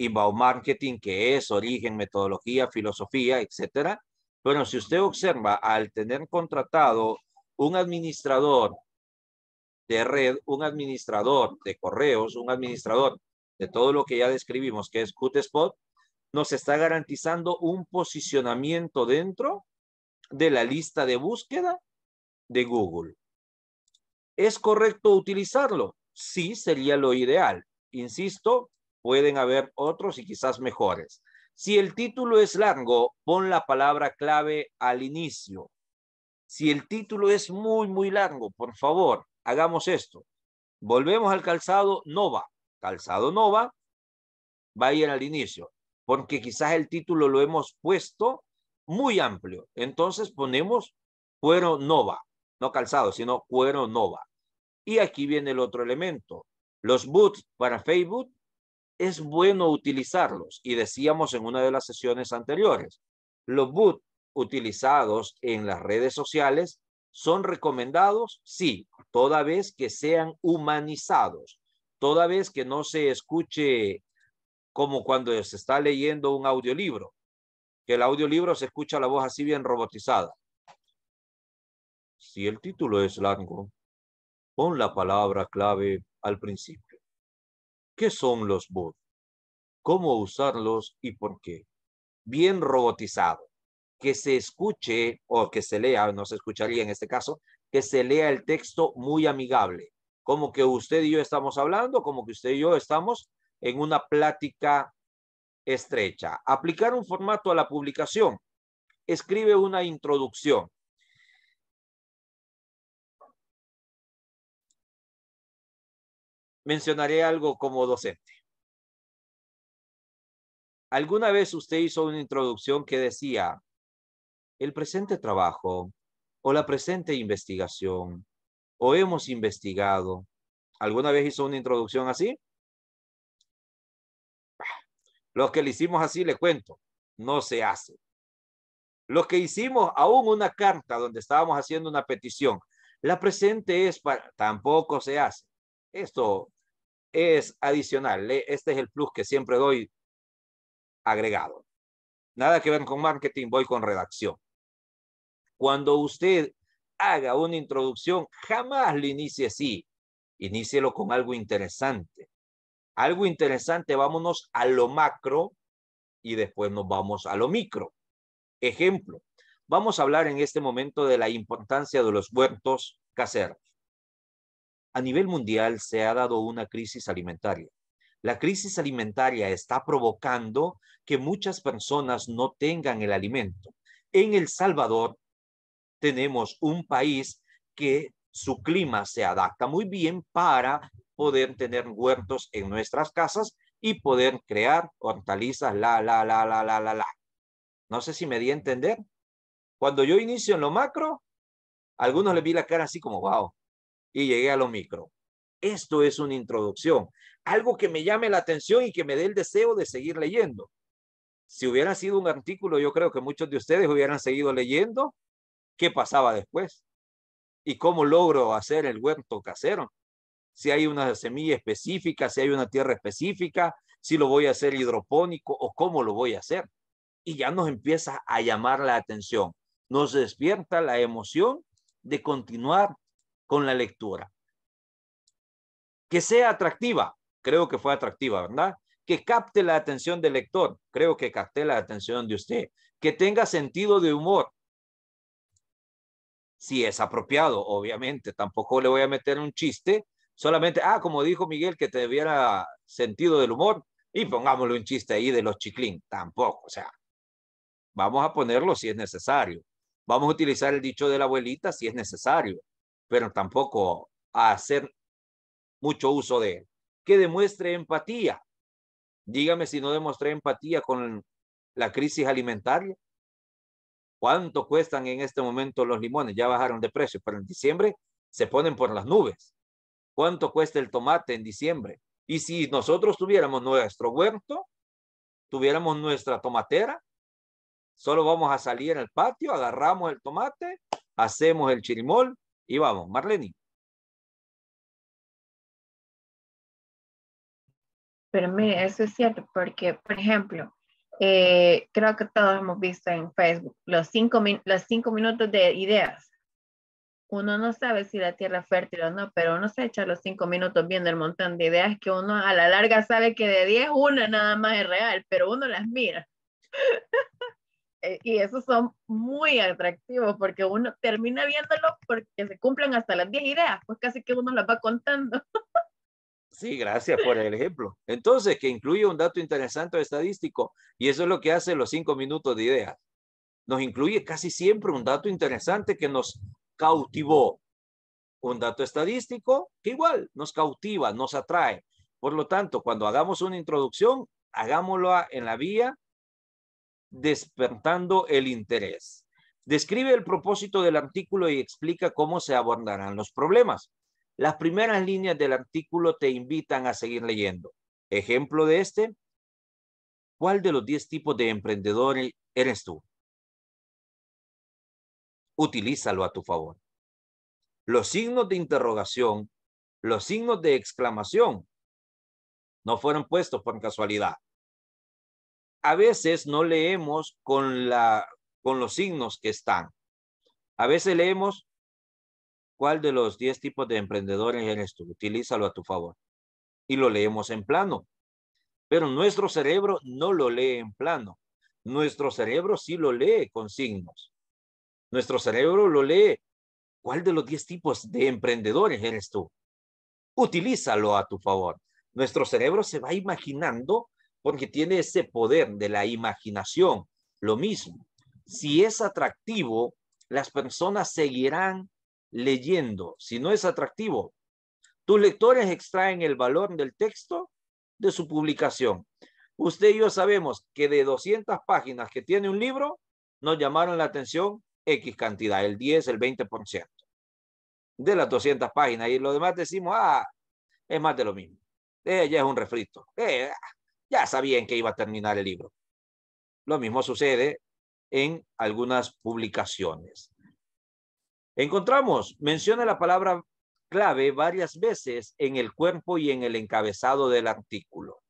inbound marketing, que es origen, metodología, filosofía, etcétera. Bueno, si usted observa, al tener contratado un administrador de red, un administrador de correos, un administrador de todo lo que ya describimos, que es Spot, nos está garantizando un posicionamiento dentro de la lista de búsqueda de Google. ¿Es correcto utilizarlo? Sí, sería lo ideal. Insisto, pueden haber otros y quizás mejores. Si el título es largo, pon la palabra clave al inicio. Si el título es muy, muy largo, por favor, hagamos esto. Volvemos al calzado, no va. Calzado Nova va a ir al inicio, porque quizás el título lo hemos puesto muy amplio. Entonces ponemos cuero nova, no calzado, sino cuero nova. Y aquí viene el otro elemento. Los boots para Facebook es bueno utilizarlos y decíamos en una de las sesiones anteriores, los boots utilizados en las redes sociales son recomendados, sí, toda vez que sean humanizados toda vez que no se escuche como cuando se está leyendo un audiolibro, que el audiolibro se escucha la voz así bien robotizada. Si el título es largo, pon la palabra clave al principio. ¿Qué son los bots? ¿Cómo usarlos y por qué? Bien robotizado. Que se escuche o que se lea, no se escucharía en este caso, que se lea el texto muy amigable como que usted y yo estamos hablando, como que usted y yo estamos en una plática estrecha. Aplicar un formato a la publicación. Escribe una introducción. Mencionaré algo como docente. ¿Alguna vez usted hizo una introducción que decía, el presente trabajo o la presente investigación o hemos investigado. ¿Alguna vez hizo una introducción así? Los que le hicimos así, le cuento, no se hace. Los que hicimos aún una carta donde estábamos haciendo una petición, la presente es para, tampoco se hace. Esto es adicional. Este es el plus que siempre doy agregado. Nada que ver con marketing, voy con redacción. Cuando usted haga una introducción, jamás lo inicie así. Inícielo con algo interesante. Algo interesante, vámonos a lo macro y después nos vamos a lo micro. Ejemplo, vamos a hablar en este momento de la importancia de los huertos caseros. A nivel mundial se ha dado una crisis alimentaria. La crisis alimentaria está provocando que muchas personas no tengan el alimento. En El Salvador, tenemos un país que su clima se adapta muy bien para poder tener huertos en nuestras casas y poder crear hortalizas, la, la, la, la, la, la, la. No sé si me di a entender. Cuando yo inicio en lo macro, a algunos les vi la cara así como, wow, y llegué a lo micro. Esto es una introducción, algo que me llame la atención y que me dé el deseo de seguir leyendo. Si hubiera sido un artículo, yo creo que muchos de ustedes hubieran seguido leyendo qué pasaba después y cómo logro hacer el huerto casero. Si hay una semilla específica, si hay una tierra específica, si lo voy a hacer hidropónico o cómo lo voy a hacer. Y ya nos empieza a llamar la atención. Nos despierta la emoción de continuar con la lectura. Que sea atractiva. Creo que fue atractiva, ¿verdad? Que capte la atención del lector. Creo que capte la atención de usted. Que tenga sentido de humor si es apropiado, obviamente. Tampoco le voy a meter un chiste, solamente, ah, como dijo Miguel, que te debiera sentido del humor y pongámosle un chiste ahí de los chiclín. Tampoco, o sea, vamos a ponerlo si es necesario. Vamos a utilizar el dicho de la abuelita si es necesario, pero tampoco a hacer mucho uso de él. Que demuestre empatía. Dígame si no demostré empatía con la crisis alimentaria. ¿Cuánto cuestan en este momento los limones? Ya bajaron de precio, pero en diciembre se ponen por las nubes. ¿Cuánto cuesta el tomate en diciembre? Y si nosotros tuviéramos nuestro huerto, tuviéramos nuestra tomatera, solo vamos a salir al patio, agarramos el tomate, hacemos el chirimol y vamos. Marleni. Pero mire, eso es cierto, porque, por ejemplo, eh, creo que todos hemos visto en Facebook, los cinco, los cinco minutos de ideas. Uno no sabe si la tierra es fértil o no, pero uno se echa los cinco minutos viendo el montón de ideas que uno a la larga sabe que de diez una nada más es real, pero uno las mira. Eh, y esos son muy atractivos porque uno termina viéndolo porque se cumplen hasta las diez ideas, pues casi que uno las va contando. Sí, gracias por el ejemplo. Entonces, que incluye un dato interesante estadístico, y eso es lo que hace los cinco minutos de idea. Nos incluye casi siempre un dato interesante que nos cautivó. Un dato estadístico que igual nos cautiva, nos atrae. Por lo tanto, cuando hagamos una introducción, hagámoslo en la vía despertando el interés. Describe el propósito del artículo y explica cómo se abordarán los problemas. Las primeras líneas del artículo te invitan a seguir leyendo. Ejemplo de este, ¿cuál de los 10 tipos de emprendedores eres tú? Utilízalo a tu favor. Los signos de interrogación, los signos de exclamación, no fueron puestos por casualidad. A veces no leemos con, la, con los signos que están. A veces leemos ¿Cuál de los 10 tipos de emprendedores eres tú? Utilízalo a tu favor. Y lo leemos en plano. Pero nuestro cerebro no lo lee en plano. Nuestro cerebro sí lo lee con signos. Nuestro cerebro lo lee. ¿Cuál de los diez tipos de emprendedores eres tú? Utilízalo a tu favor. Nuestro cerebro se va imaginando porque tiene ese poder de la imaginación. Lo mismo, si es atractivo, las personas seguirán leyendo. Si no es atractivo, tus lectores extraen el valor del texto de su publicación. Usted y yo sabemos que de 200 páginas que tiene un libro, nos llamaron la atención X cantidad, el 10, el 20% de las 200 páginas. Y lo demás decimos, ah, es más de lo mismo. Eh, ya es un refrito. Eh, ah, ya sabían que iba a terminar el libro. Lo mismo sucede en algunas publicaciones. Encontramos, menciona la palabra clave varias veces en el cuerpo y en el encabezado del artículo.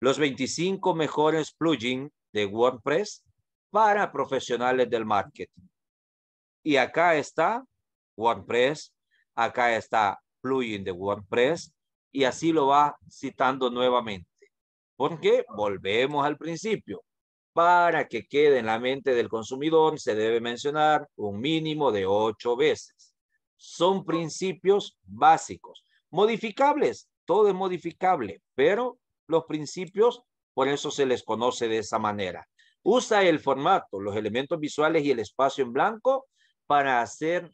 Los 25 mejores plugins de WordPress para profesionales del marketing. Y acá está WordPress, acá está plugin de WordPress y así lo va citando nuevamente. Porque volvemos al principio. Para que quede en la mente del consumidor, se debe mencionar un mínimo de ocho veces. Son principios básicos. Modificables, todo es modificable, pero los principios, por eso se les conoce de esa manera. Usa el formato, los elementos visuales y el espacio en blanco para hacer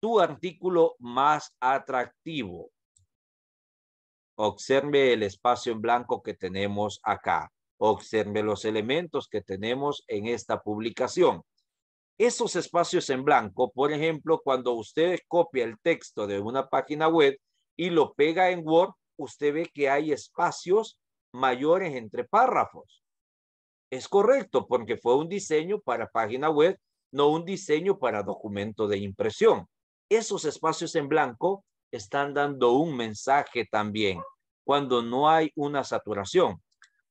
tu artículo más atractivo. Observe el espacio en blanco que tenemos acá. Observe los elementos que tenemos en esta publicación. Esos espacios en blanco, por ejemplo, cuando usted copia el texto de una página web y lo pega en Word, usted ve que hay espacios mayores entre párrafos. Es correcto, porque fue un diseño para página web, no un diseño para documento de impresión. Esos espacios en blanco están dando un mensaje también, cuando no hay una saturación.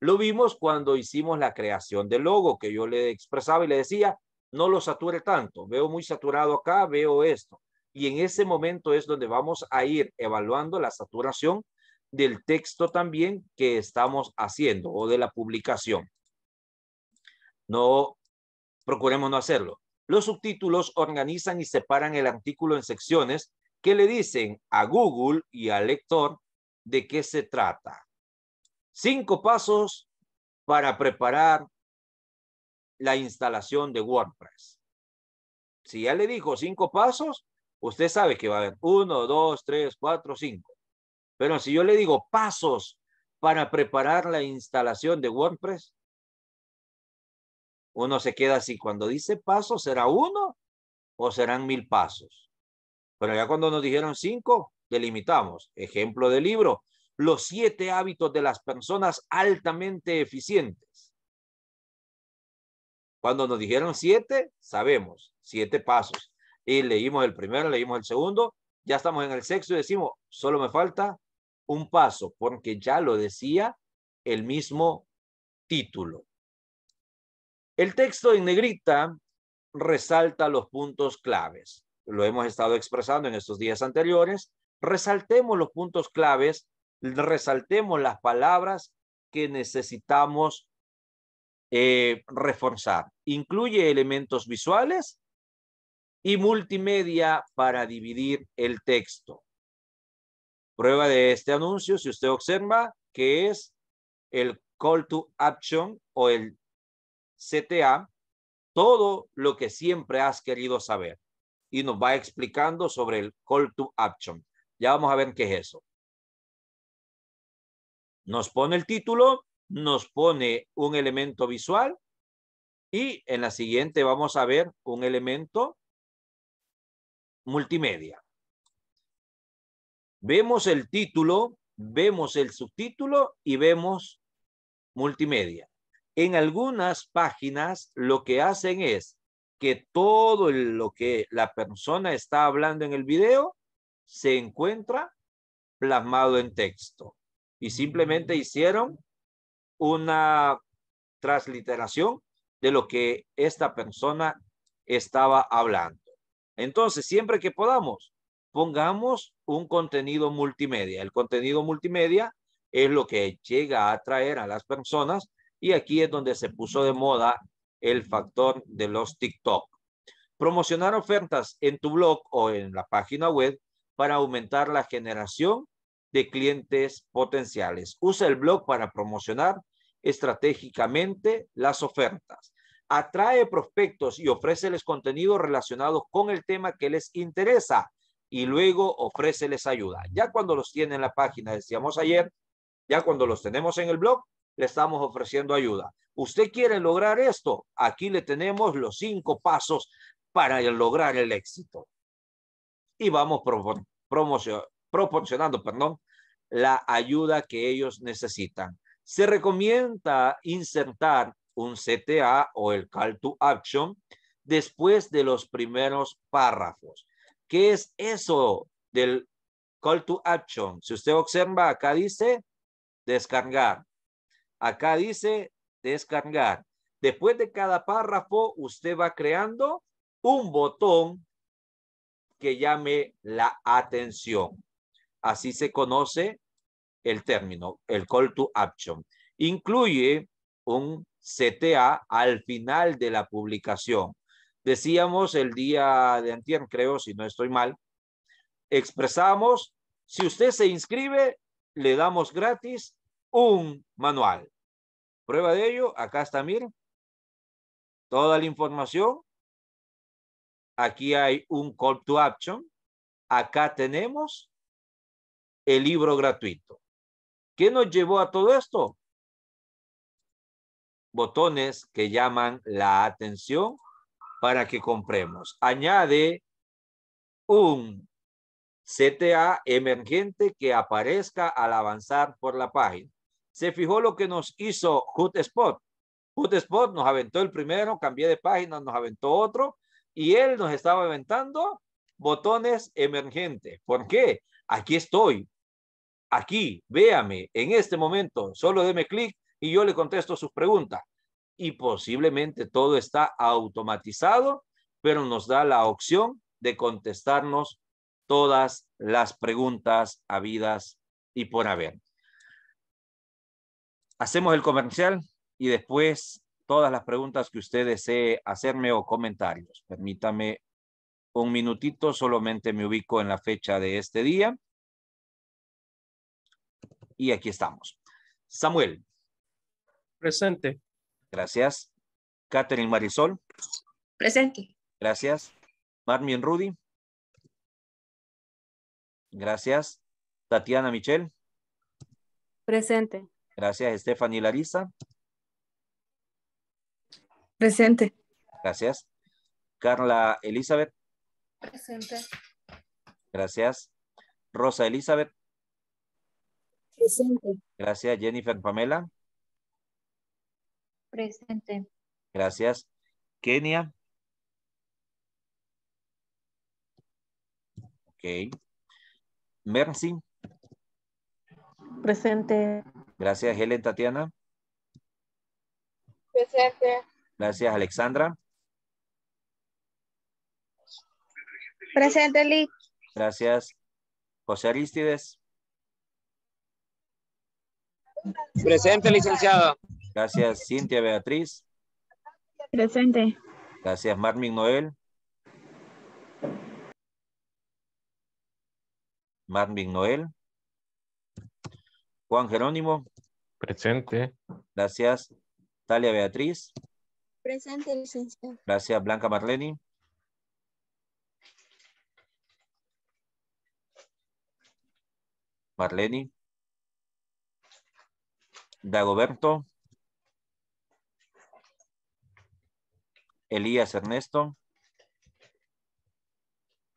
Lo vimos cuando hicimos la creación del logo, que yo le expresaba y le decía, no lo sature tanto, veo muy saturado acá, veo esto. Y en ese momento es donde vamos a ir evaluando la saturación del texto también que estamos haciendo o de la publicación. No, procuremos no hacerlo. Los subtítulos organizan y separan el artículo en secciones que le dicen a Google y al lector de qué se trata. Cinco pasos para preparar la instalación de WordPress. Si ya le dijo cinco pasos, usted sabe que va a haber uno, dos, tres, cuatro, cinco. Pero si yo le digo pasos para preparar la instalación de WordPress, uno se queda así. Cuando dice pasos, ¿será uno o serán mil pasos? Pero ya cuando nos dijeron cinco, delimitamos. Ejemplo del libro, los siete hábitos de las personas altamente eficientes. Cuando nos dijeron siete, sabemos, siete pasos. Y leímos el primero, leímos el segundo, ya estamos en el sexto y decimos, solo me falta un paso, porque ya lo decía el mismo título. El texto en negrita resalta los puntos claves. Lo hemos estado expresando en estos días anteriores. Resaltemos los puntos claves resaltemos las palabras que necesitamos eh, reforzar. Incluye elementos visuales y multimedia para dividir el texto. Prueba de este anuncio, si usted observa, que es el call to action o el CTA, todo lo que siempre has querido saber. Y nos va explicando sobre el call to action. Ya vamos a ver qué es eso. Nos pone el título, nos pone un elemento visual y en la siguiente vamos a ver un elemento multimedia. Vemos el título, vemos el subtítulo y vemos multimedia. En algunas páginas lo que hacen es que todo lo que la persona está hablando en el video se encuentra plasmado en texto y simplemente hicieron una transliteración de lo que esta persona estaba hablando. Entonces, siempre que podamos, pongamos un contenido multimedia. El contenido multimedia es lo que llega a atraer a las personas y aquí es donde se puso de moda el factor de los TikTok. Promocionar ofertas en tu blog o en la página web para aumentar la generación de clientes potenciales. Usa el blog para promocionar estratégicamente las ofertas. Atrae prospectos y ofréceles contenido relacionado con el tema que les interesa y luego ofréceles ayuda. Ya cuando los tiene en la página, decíamos ayer, ya cuando los tenemos en el blog, le estamos ofreciendo ayuda. ¿Usted quiere lograr esto? Aquí le tenemos los cinco pasos para lograr el éxito. Y vamos promocionando proporcionando, perdón, la ayuda que ellos necesitan. Se recomienda insertar un CTA o el Call to Action después de los primeros párrafos. ¿Qué es eso del Call to Action? Si usted observa, acá dice descargar. Acá dice descargar. Después de cada párrafo, usted va creando un botón que llame la atención. Así se conoce el término, el call to action. Incluye un CTA al final de la publicación. Decíamos el día de antier, creo, si no estoy mal, expresamos, si usted se inscribe, le damos gratis un manual. Prueba de ello, acá está, miren, toda la información. Aquí hay un call to action. Acá tenemos el libro gratuito. ¿Qué nos llevó a todo esto? Botones que llaman la atención para que compremos. Añade un CTA emergente que aparezca al avanzar por la página. Se fijó lo que nos hizo Hotspot. Hotspot nos aventó el primero, cambié de página, nos aventó otro y él nos estaba aventando botones emergentes. ¿Por qué? Aquí estoy, aquí, véame, en este momento, solo deme clic y yo le contesto sus preguntas. Y posiblemente todo está automatizado, pero nos da la opción de contestarnos todas las preguntas habidas y por haber. Hacemos el comercial y después todas las preguntas que usted desee hacerme o comentarios. Permítame un minutito, solamente me ubico en la fecha de este día. Y aquí estamos. Samuel. Presente. Gracias. Catherine Marisol. Presente. Gracias. Marmion Rudy. Gracias. Tatiana Michelle Presente. Gracias. Stephanie Larisa. Presente. Gracias. Carla Elizabeth. Presente. Gracias. Rosa Elizabeth. Presente. Gracias, Jennifer. Pamela. Presente. Gracias. Kenia. Ok. Merci. Presente. Gracias, Helen Tatiana. Presente. Gracias, Alexandra. Presente, Liz. Gracias. José Aristides. Presente, licenciada. Gracias, Cintia Beatriz. Presente. Gracias, marvin Noel. Marvin Noel. Juan Jerónimo. Presente. Gracias. Talia Beatriz. Presente, licenciado. Gracias, Blanca Marleni. Marleni. Dagoberto. Elías Ernesto.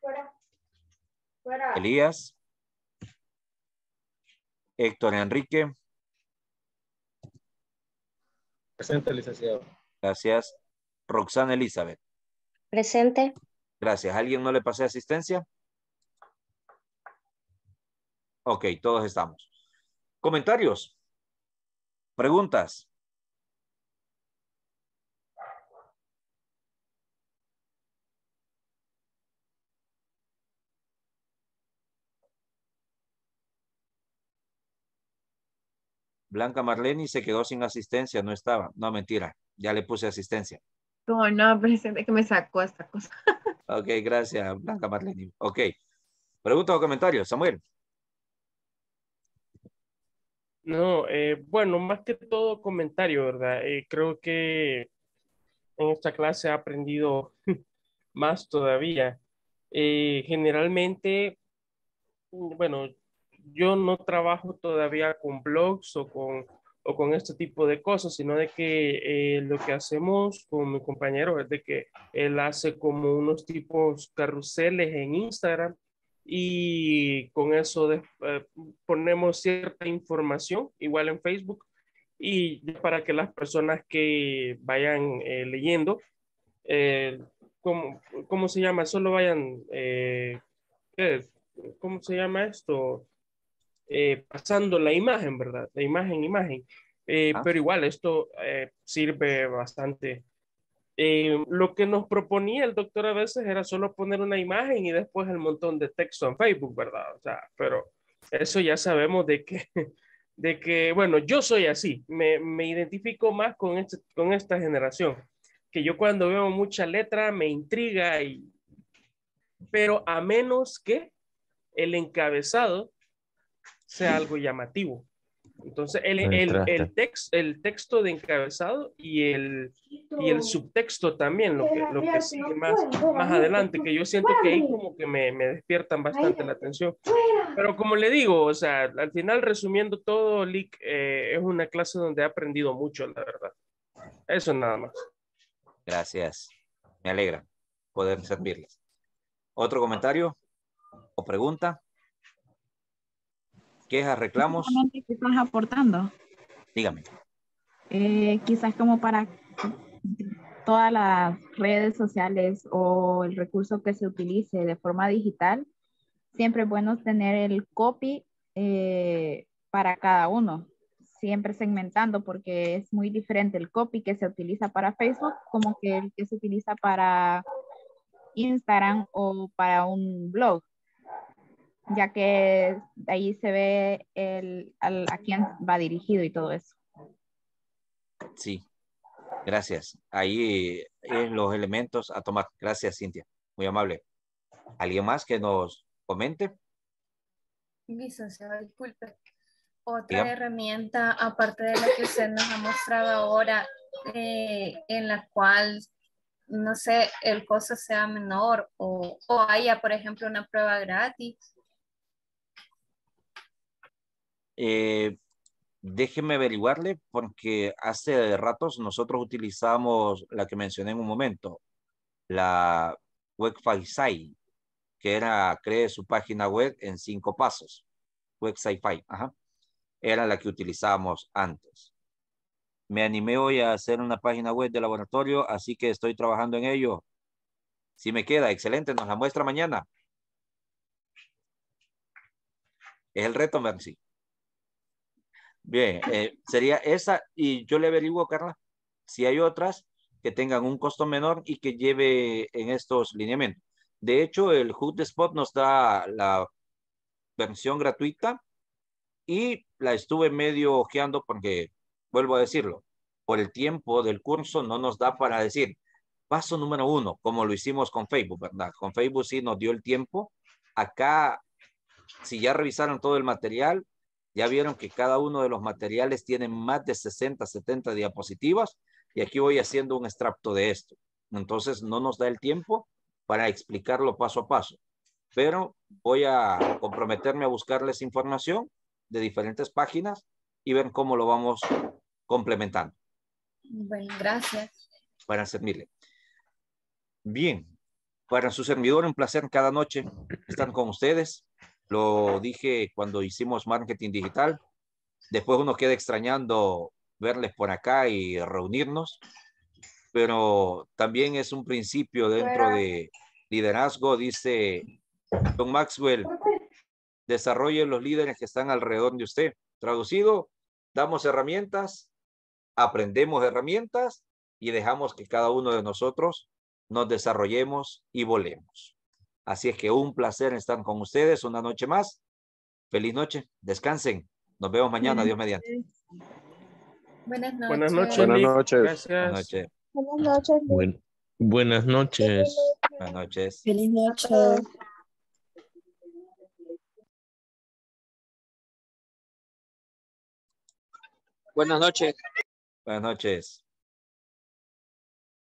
Fuera. Elías. Héctor Enrique. Presente, licenciado. Gracias. Roxana Elizabeth. Presente. Gracias. ¿Alguien no le pasé asistencia? Ok, todos estamos. ¿Comentarios? Preguntas. Blanca Marleni se quedó sin asistencia, no estaba. No, mentira, ya le puse asistencia. No, no, presidente, que me sacó esta cosa. ok, gracias, Blanca Marleni. Ok. Preguntas o comentarios, Samuel. No, eh, bueno, más que todo comentario, ¿verdad? Eh, creo que en esta clase he aprendido más todavía. Eh, generalmente, mm, bueno, yo no trabajo todavía con blogs o con, o con este tipo de cosas, sino de que lo que hacemos con mi compañero es de que él hace como unos tipos carruseles en Instagram y con eso eh, ponemos cierta información, igual en Facebook, y para que las personas que vayan eh, leyendo, eh, ¿cómo, se llama? Solo vayan, ¿cómo se llama esto? pasando la imagen, ¿verdad? La imagen, imagen. Ah. Pero igual, esto sirve bastante eh, lo que nos proponía el doctor a veces era solo poner una imagen y después el montón de texto en Facebook, ¿verdad? O sea, pero eso ya sabemos de que, de que bueno, yo soy así, me, identifico más con, este, con esta generación, que yo cuando veo mucha letra me intriga y... Pero a menos que el encabezado sea algo llamativo. Entonces, el, el, el, text, el texto de encabezado y el, y el subtexto también, lo que, lo que sigue más, más adelante, que yo siento que ahí como que me, me despiertan bastante la atención. Pero como le digo, o sea, al final resumiendo todo, Lick eh, es una clase donde he aprendido mucho, la verdad. Eso nada más. Gracias. Me alegra poder servirles. ¿Otro comentario o pregunta? quejas, reclamos. ¿Qué estás aportando? Dígame. Eh, quizás como para todas las redes sociales o el recurso que se utilice de forma digital, siempre es bueno tener el copy eh, para cada uno, siempre segmentando porque es muy diferente el copy que se utiliza para Facebook como que el que se utiliza para Instagram o para un blog ya que de ahí se ve el, a quién va dirigido y todo eso. Sí, gracias. Ahí es eh, los elementos a tomar. Gracias, Cintia. Muy amable. ¿Alguien más que nos comente? Licenciado, disculpe. Otra herramienta, aparte de la que usted nos ha mostrado ahora, eh, en la cual, no sé, el costo sea menor o, o haya, por ejemplo, una prueba gratis eh, déjeme averiguarle porque hace ratos nosotros utilizamos la que mencioné en un momento, la Site que era, cree su página web en cinco pasos. WebSciFi Era la que utilizábamos antes. Me animé hoy a hacer una página web de laboratorio, así que estoy trabajando en ello. Si me queda, excelente, nos la muestra mañana. Es el reto, Mercy. Bien, eh, sería esa y yo le averiguo, Carla, si hay otras que tengan un costo menor y que lleve en estos lineamientos. De hecho, el Hood nos da la versión gratuita y la estuve medio ojeando porque, vuelvo a decirlo, por el tiempo del curso no nos da para decir paso número uno, como lo hicimos con Facebook, ¿verdad? Con Facebook sí nos dio el tiempo. Acá, si ya revisaron todo el material, ya vieron que cada uno de los materiales tiene más de 60, 70 diapositivas y aquí voy haciendo un extracto de esto. Entonces no nos da el tiempo para explicarlo paso a paso, pero voy a comprometerme a buscarles información de diferentes páginas y ver cómo lo vamos complementando. gracias. Para servirle. Bien, para su servidor, un placer cada noche estar con ustedes. Lo dije cuando hicimos marketing digital. Después uno queda extrañando verles por acá y reunirnos, pero también es un principio dentro de liderazgo, dice Don Maxwell, desarrollen los líderes que están alrededor de usted. Traducido, damos herramientas, aprendemos herramientas y dejamos que cada uno de nosotros nos desarrollemos y volemos. Así es que un placer estar con ustedes una noche más. Feliz noche, descansen. Nos vemos mañana, Dios mediante. Buenas noches. Buenas noches. Buenas noches. Buenas noches. Buenas noches. buenas noches. Buenas noches. Feliz noche. Buenas noches. Buenas noches.